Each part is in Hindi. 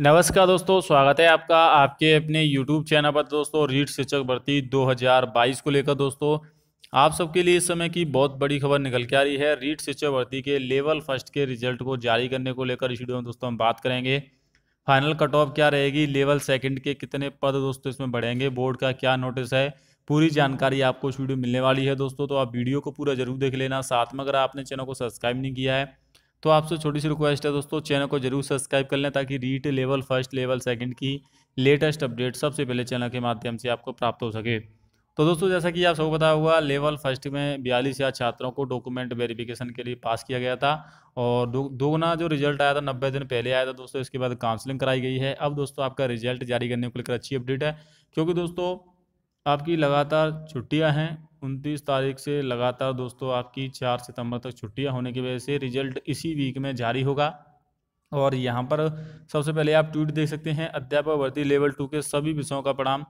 नमस्कार दोस्तों स्वागत है आपका आपके अपने YouTube चैनल पर दोस्तों रीट शिक्षक भर्ती 2022 को लेकर दोस्तों आप सबके लिए इस समय की बहुत बड़ी खबर निकल के आ रही है रीट शिक्षक भर्ती के लेवल फर्स्ट के रिजल्ट को जारी करने को लेकर इस वीडियो में दोस्तों हम बात करेंगे फाइनल कट ऑफ क्या रहेगी लेवल सेकेंड के कितने पद दोस्तों इसमें बढ़ेंगे बोर्ड का क्या नोटिस है पूरी जानकारी आपको इस वीडियो मिलने वाली है दोस्तों तो आप वीडियो को पूरा जरूर देख लेना साथ में अगर आपने चैनल को सब्सक्राइब नहीं किया है तो आपसे छोटी सी रिक्वेस्ट है दोस्तों चैनल को जरूर सब्सक्राइब कर लें ताकि REET level first level second की लेटेस्ट अपडेट सबसे पहले चैनल के माध्यम से आपको प्राप्त हो सके तो दोस्तों जैसा कि आप सबको पता हुआ लेवल फर्स्ट में बयालीस हज़ार छात्रों को डॉक्यूमेंट वेरिफिकेशन के लिए पास किया गया था और दोगुना जो रिजल्ट आया था नब्बे दिन पहले आया था दोस्तों इसके बाद काउंसलिंग कराई गई है अब दोस्तों आपका रिजल्ट जारी करने को लेकर अच्छी अपडेट है क्योंकि दोस्तों आपकी लगातार छुट्टियां हैं उनतीस तारीख से लगातार दोस्तों आपकी चार सितंबर तक छुट्टियां होने की वजह से रिजल्ट इसी वीक में जारी होगा और यहाँ पर सबसे पहले आप ट्वीट देख सकते हैं अध्यापक भर्ती लेवल टू के सभी विषयों का परिणाम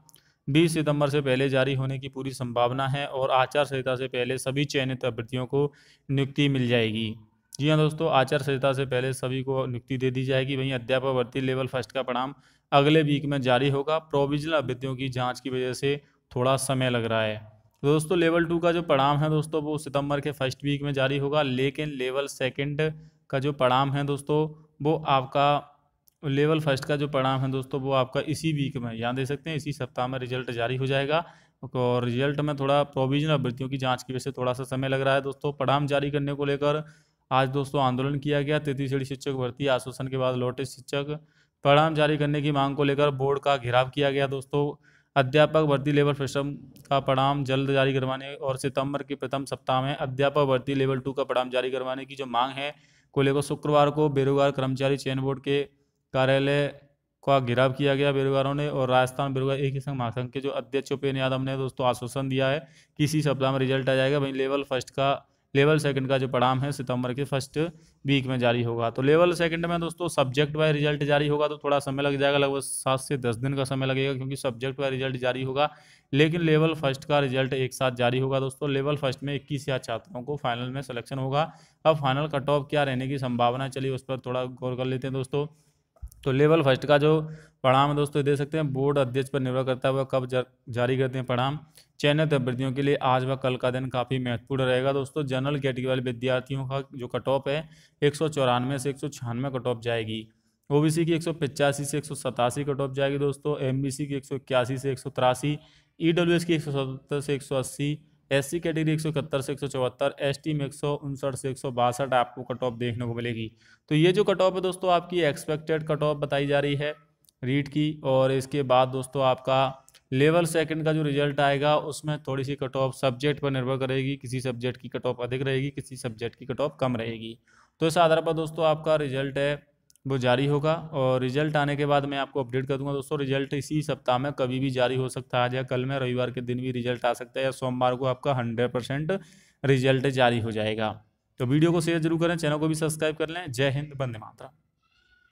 20 सितंबर से पहले जारी होने की पूरी संभावना है और आचार संहिता से पहले सभी चयनित अभ्यर्थियों को नियुक्ति मिल जाएगी जी हाँ दोस्तों आचार संहिता से पहले सभी को नियुक्ति दे दी जाएगी वहीं अध्यापक भर्ती लेवल फर्स्ट का परिणाम अगले वीक में जारी होगा प्रोविजनल अभ्यर्थियों की जाँच की वजह से थोड़ा समय लग रहा है तो दोस्तों लेवल टू का जो पड़ाम है दोस्तों वो सितंबर के फर्स्ट वीक में जारी होगा लेकिन लेवल सेकंड का जो पड़ाम है दोस्तों वो आपका लेवल फर्स्ट का जो पड़ाम है दोस्तों वो आपका इसी वीक में यहाँ दे सकते हैं इसी सप्ताह में रिजल्ट जारी हो जाएगा और रिजल्ट में थोड़ा प्रोविजनल भर्तियों की जाँच की वजह से थोड़ा सा समय लग रहा है दोस्तों परिणाम जारी करने को लेकर आज दोस्तों आंदोलन किया गया तृतीय श्रेणी शिक्षक भर्ती आश्वासन के बाद लौटे शिक्षक परिणाम जारी करने की मांग को लेकर बोर्ड का घेराव किया गया दोस्तों अध्यापक भर्ती लेवल फिस्टम का परिणाम जल्द जारी करवाने और सितंबर के प्रथम सप्ताह में अध्यापक भर्ती लेवल टू का परिणाम जारी करवाने की जो मांग है को लेकर शुक्रवार को बेरोजगार कर्मचारी चयन बोर्ड के कार्यालय का घेराव किया गया बेरोजगारों ने और राजस्थान बेरोजगार एक ही संघ महासंघ के जो अध्यक्ष उपेन्द्र यादव ने दोस्तों आश्वासन दिया है कि इसी सप्ताह में रिजल्ट आ जाएगा वहीं लेवल फर्स्ट का लेवल सेकंड का जो परिणाम है सितंबर के फर्स्ट वीक में जारी होगा तो लेवल सेकंड में दोस्तों सब्जेक्ट वाइज रिजल्ट जारी होगा तो थोड़ा समय लग जाएगा लगभग सात से दस दिन का समय लगेगा क्योंकि सब्जेक्ट वाइज रिजल्ट जारी होगा लेकिन लेवल फर्स्ट का रिजल्ट एक साथ जारी होगा दोस्तों लेवल फर्स्ट में इक्कीस या छात्रों को फाइनल में सिलेक्शन होगा अब फाइनल कट ऑफ क्या रहने की संभावना चली उस पर थोड़ा गौर कर लेते हैं दोस्तों तो लेवल फर्स्ट का जो है दोस्तों दे सकते हैं बोर्ड अध्यक्ष पर निर्भर करता हुआ कब जारी करते हैं पढ़ाम चयनित अभ्यर्थियों के लिए आज व कल का दिन काफ़ी महत्वपूर्ण रहेगा दोस्तों जनरल कैटेगरी वाले विद्यार्थियों का जो कट ऑफ है एक से एक सौ कट ऑफ जाएगी सी की एक से एक कट ऑफ जाएगी दोस्तों सी की एक से एक सौ तिरासी ईडब्ल्यूएस की एक सौ से एक सौ अस्सी एस सी कैटेगरी एक सौ इकहत्तर से एक सौ चौहत्तर एस टी में एक सौ उनसठ से एक सौ बासठ आपको कट ऑफ देखने को मिलेगी तो ये जो कट ऑफ है दोस्तों आपकी एक्सपेक्टेड कट ऑफ बताई जा रही है रीट की और इसके बाद दोस्तों आपका लेवल सेकंड का जो रिजल्ट आएगा उसमें थोड़ी सी कट ऑफ सब्जेक्ट पर निर्भर करेगी किसी सब्जेक्ट की कट ऑफ अधिक रहेगी किसी सब्जेक्ट की कट ऑफ कम रहेगी तो इस आधार पर दोस्तों आपका रिजल्ट है वो जारी होगा और रिजल्ट आने के बाद मैं आपको अपडेट कर दूंगा दोस्तों रिजल्ट इसी सप्ताह में कभी भी जारी हो सकता है आज या कल में रविवार के दिन भी रिजल्ट आ सकता है या सोमवार को आपका हंड्रेड परसेंट रिजल्ट जारी हो जाएगा तो वीडियो को शेयर जरूर करें चैनल को भी सब्सक्राइब कर लें जय हिंद बंदे मात्रा